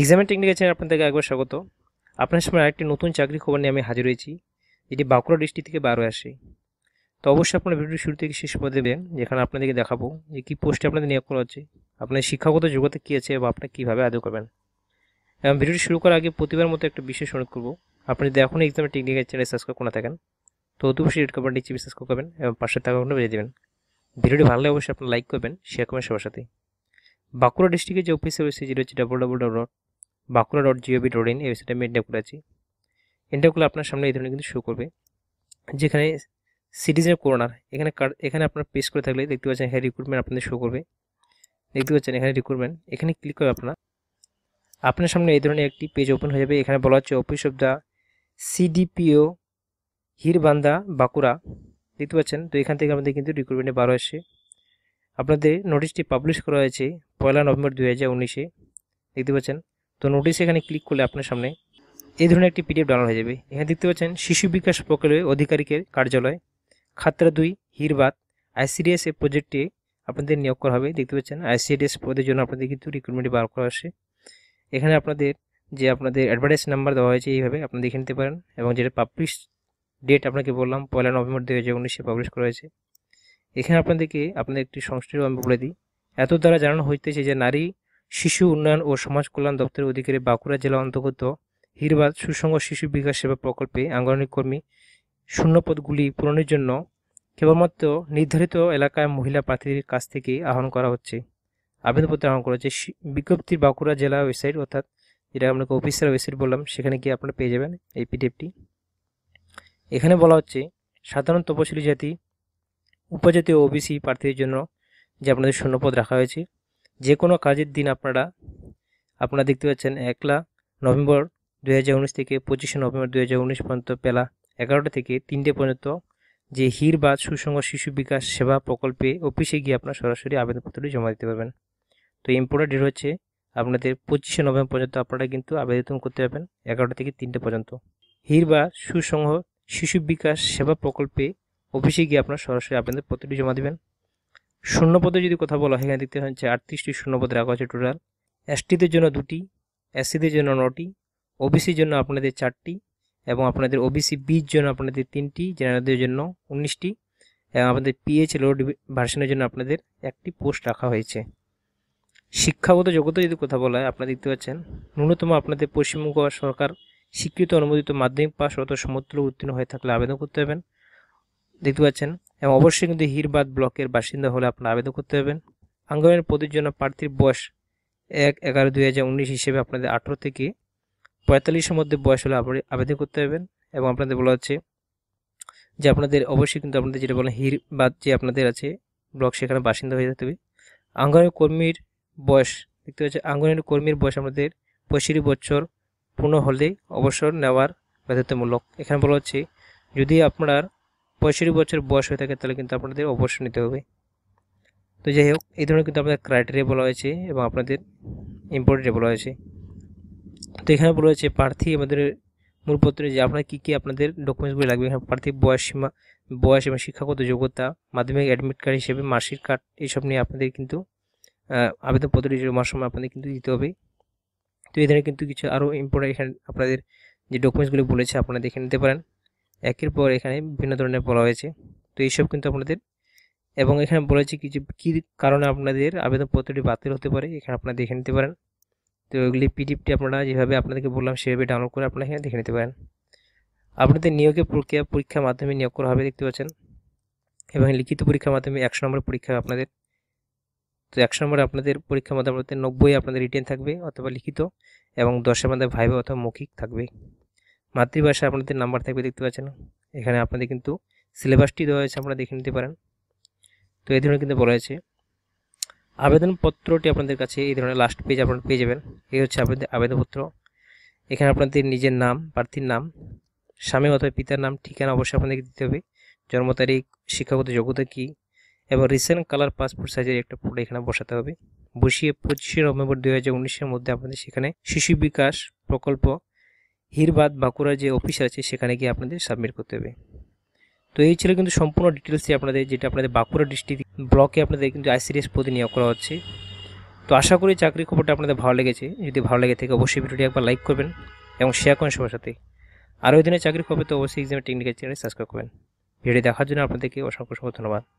এক্সামের technical channel আপনাদেরকে একবার স্বাগত আপনার সামনে আরেকটি নতুন চাকরি খবর নিয়ে আমি হাজির হয়েছি যেটি বাঁকুড়া ডিস্ট্রিক্ট থেকে বারো আসে তো অবশ্যই আপনার ভিডিওটি শুরু থেকে শেষ পর্যন্ত দেবেন যেখানে আপনাদেরকে দেখাবো যে কী পোস্টে আপনাদের নিয়োগ করা হচ্ছে আপনার শিক্ষাগত যোগ্যতা কী আছে বা আপনি কীভাবে আদৌ করবেন এবং ভিডিওটি শুরু করার আগে প্রতিবার মতো একটা বিশেষ অনুরোধ করবো আপনি যদি এখনও এক্সামের টেকনিক্যাল চ্যানেল সাবস্ক্রাইব করে থাকেন তো অবশ্যই রেড কাপড় নিচে সাবস্ক্রাইব করবেন এবং পাশে থাকা কোনো বেজে দেবেন ভিডিওটি ভালো লাগে অবশ্যই আপনার লাইক করবেন শেয়ার করবেন সবার সাথে বাঁকুড়া ডিস্ট্রিক্টের যে অফিসে রয়েছে যেটা হচ্ছে double double double dot Bankura dot G O V dot in এই ওয়েবসাইটে আমি এন্টার করেছি এন্টার করলে আপনার সামনে এই ধরনের কিন্তু শো করবে যেখানে সিটিজেন করোনার এখানে এখানে আপনার পেজ করে থাকলে দেখতে পাচ্ছেন এখানে রিক্রুটমেন্ট আপনাদের শো করবে দেখতে পাচ্ছেন এখানে রিক্রুটমেন্ট এখানে ক্লিক করে আপনার আপনার সামনে এই ধরনের একটি পেজ ওপেন হয়ে যাবে এখানে বলা হচ্ছে office of the CDPO Hirbandh Bankura দেখতে পাচ্ছেন তো এখান থেকে আমাদের কিন্তু রিক্রুটমেন্টে বারো আসছে আপনাদের নোটিশটি পাবলিশ করা হয়েছে পয়লা নভেম্বর দু হাজার উনিশে দেখতে পাচ্ছেন তো নোটিশ এখানে ক্লিক করলে আপনার সামনে এই ধরনের একটি পিডিএফ ডাউনলোড হয়ে যাবে এখানে দেখতে পাচ্ছেন শিশু বিকাশ প্রকল্পের অধিকারিকের কার্যালয় খাতরা দুই হিরবাদ আইসিডিএস এ প্রজেক্টে আপনাদের নিয়োগ করা হবে দেখতে পাচ্ছেন আইসিডিএস পদের জন্য আপনাদের কিন্তু রিক্রুটমেন্ট বার করা আসে এখানে আপনাদের যে আপনাদের অ্যাডভার্টাইজ নাম্বার দেওয়া হয়েছে এইভাবে আপনি দেখে নিতে পারেন এবং যেটা পাবলিশ ডেট আপনাকে বললাম পয়লা নভেম্বর দু হাজার উনিশে পাবলিশ করা হয়েছে এখানে আপনাদেরকে আপনাদের একটি সংস্থার আমি বলে দিই এত দ্বারা জানানো হইতেছে যে নারী শিশু উন্নয়ন ও সমাজ কল্যাণ দপ্তরের অধিকারী বাঁকুড়া জেলা অন্তর্গত হিরবাদ সুসংঘ শিশু বিকাশ সেবা প্রকল্পে আঙ্গনিক কর্মী শূন্যপদগুলি পূরণের জন্য কেবলমাত্র নির্ধারিত এলাকায় মহিলা প্রার্থীদের কাছ থেকে আহ্বান করা হচ্ছে আবেদনপত্র আহ্বান করা হচ্ছে বিজ্ঞপ্তির বাঁকুড়া জেলা ওয়েবসাইট অর্থাৎ যেটা আপনাকে অফিসের ওয়েবসাইট বললাম সেখানে গিয়ে আপনারা পেয়ে যাবেন এই পিডিএফটি এখানে বলা হচ্ছে সাধারণ তপশিলি জাতি উপজাতি ও ওবিসি প্রার্থীদের জন্য যে আপনাদের শূন্যপদ রাখা হয়েছে যে কোনো কাজের দিন আপনারা আপনারা দেখতে পাচ্ছেন একলা নভেম্বর দু থেকে পঁচিশে নভেম্বর দু পর্যন্ত বেলা এগারোটা থেকে তিনটে পর্যন্ত যে হির বা সুসংগ শিশু বিকাশ সেবা প্রকল্পে অফিসে গিয়ে আপনার সরাসরি আবেদনপত্রটি জমা দিতে পারবেন তো ইম্পোর্টেড ডেট হচ্ছে আপনাদের পঁচিশে নভেম্বর পর্যন্ত আপনারা কিন্তু আবেদন করতে পারবেন এগারোটা থেকে তিনটে পর্যন্ত হির বা সুসংহ শিশু বিকাশ সেবা প্রকল্পে অফিসে গিয়ে আপনার সরাসরি আবেদনপত্রটি জমা দেবেন শূন্যপদে যদি কথা বলা হয় এখানে দেখতে হচ্ছে আটত্রিশটি শূন্যপদ রাখা হয়েছে টোটাল এসটিদের জন্য দুটি এসসিদের জন্য নটি ওবিসির জন্য আপনাদের চারটি এবং আপনাদের ওবিসি বির জন্য আপনাদের তিনটি জেনারেলদের জন্য উনিশটি এবং আপনাদের পিএইচ লোড ভার্সনের জন্য আপনাদের একটি পোস্ট রাখা হয়েছে শিক্ষাগত যোগ্যতা যদি কথা বলা হয় আপনারা দেখতে পাচ্ছেন ন্যূনতম আপনাদের পশ্চিমবঙ্গ সরকার স্বীকৃত অনুমোদিত মাধ্যমিক পাশ অত সমুদ্র উত্তীর্ণ হয়ে থাকলে আবেদন করতে হবেন দেখতে পাচ্ছেন এবং অবশ্যই কিন্তু হিরবাদ ব্লকের বাসিন্দা হলে আপনার আবেদন করতে হবেন আঙ্গনের পদের জন্য প্রার্থীর বয়স এক এগারো দুই হাজার উনিশ হিসেবে আপনাদের আঠেরো থেকে পঁয়তাল্লিশের মধ্যে বয়স হলে আপনি আবেদন করতে হবেন এবং আপনাদের বলা হচ্ছে যে আপনাদের অবশ্যই কিন্তু আপনাদের যেটা বলেন হিরবাদ যে আপনাদের আছে ব্লক সেখানে বাসিন্দা হয়ে যেতে হবে আঙ্গনের কর্মীর বয়স দেখতে পাচ্ছি আঙ্গনের কর্মীর বয়স আমাদের পঁয়ষট্টি বছর পূর্ণ হলে অবসর নেওয়ার বাধ্যতামূলক এখানে বলা হচ্ছে যদি আপনার পঁয়ষট্টি বছর বয়স হয়ে থাকে তাহলে কিন্তু আপনাদের অবশ্যই নিতে হবে তো যাই হোক এই ধরনের কিন্তু আপনাদের ক্রাইটেরিয়া বলা হয়েছে এবং আপনাদের ইম্পর্টেন্ট বলা হয়েছে তো এখানে বলা হয়েছে প্রার্থী আমাদের মূল পত্রে যে আপনার কী কী আপনাদের ডকুমেন্টসগুলি লাগবে এখানে প্রার্থীর বয়স সীমা বয়স এবং শিক্ষাগত যোগ্যতা মাধ্যমিক অ্যাডমিট কার্ড হিসেবে মাসিক কার্ড এইসব নিয়ে আপনাদের কিন্তু আবেদনপত্রটি জমার সময় আপনাদের কিন্তু দিতে হবে তো এই ধরনের কিন্তু কিছু আরও ইম্পর্টেন্ট এখানে আপনাদের যে ডকুমেন্টসগুলি বলেছে আপনারা দেখে নিতে পারেন একের পর এখানে বিভিন্ন ধরনের বলা হয়েছে তো এইসব কিন্তু আপনাদের এবং এখানে বলেছে কিছু কী কারণে আপনাদের আবেদনপত্রটি বাতিল হতে পারে এখানে আপনারা দেখে নিতে পারেন তো ওইগুলি পিডিএফটি আপনারা যেভাবে আপনাদেরকে বললাম সেভাবে ডাউনলোড করে আপনারা এখানে দেখে নিতে পারেন আপনাদের নিয়োগের প্রক্রিয়া পরীক্ষার মাধ্যমে নিয়োগ করা হবে দেখতে পাচ্ছেন এবং লিখিত পরীক্ষার মাধ্যমে একশো নম্বর পরীক্ষা আপনাদের তো একশো নম্বরে আপনাদের পরীক্ষার মাধ্যমে আপনাদের নব্বই আপনাদের রিটেন থাকবে অথবা লিখিত এবং দশের মাধ্যমে ভাইবে অথবা মৌখিক থাকবে মাতৃভাষা আপনাদের নাম্বার থাকবে দেখতে পাচ্ছেন এখানে আপনাদের কিন্তু সিলেবাসটি দেওয়া হয়েছে আপনারা দেখে নিতে পারেন তো এই ধরনের কিন্তু বলা হয়েছে আবেদনপত্রটি আপনাদের কাছে এই ধরনের লাস্ট পেজ আপনারা পেয়ে যাবেন এই হচ্ছে আপনাদের আবেদনপত্র এখানে আপনাদের নিজের নাম প্রার্থীর নাম স্বামী অথবা পিতার নাম ঠিকানা অবশ্যই আপনাদেরকে দিতে হবে জন্ম তারিখ শিক্ষাগত যোগ্যতা কী এবং রিসেন্ট কালার পাসপোর্ট সাইজের একটা ফটো এখানে বসাতে হবে বসিয়ে পঁচিশে নভেম্বর দু হাজার মধ্যে আপনাদের সেখানে শিশু বিকাশ প্রকল্প হিরবাদ বাঁকুড়ার যে অফিস আছে সেখানে গিয়ে আপনাদের সাবমিট করতে হবে তো এই ছিল কিন্তু সম্পূর্ণ ডিটেলসে আপনাদের যেটা আপনাদের বাঁকুড়া ডিস্ট্রিক্ট ব্লকে আপনাদের কিন্তু আইসিডিএস পদে নিয়োগ করা হচ্ছে তো আশা করি চাকরি খবরটা আপনাদের ভালো লেগেছে যদি ভালো লেগে থাকে অবশ্যই ভিডিওটি একবার লাইক করবেন এবং শেয়ার করেন সবার সাথে আর ওই দিনে চাকরি খবর তো অবশ্যই এক্সামের টেকনিক্যাল চ্যানেল সাবস্ক্রাইব করবেন ভিডিও দেখার জন্য আপনাদেরকে অসংখ্য অসংখ্য ধন্যবাদ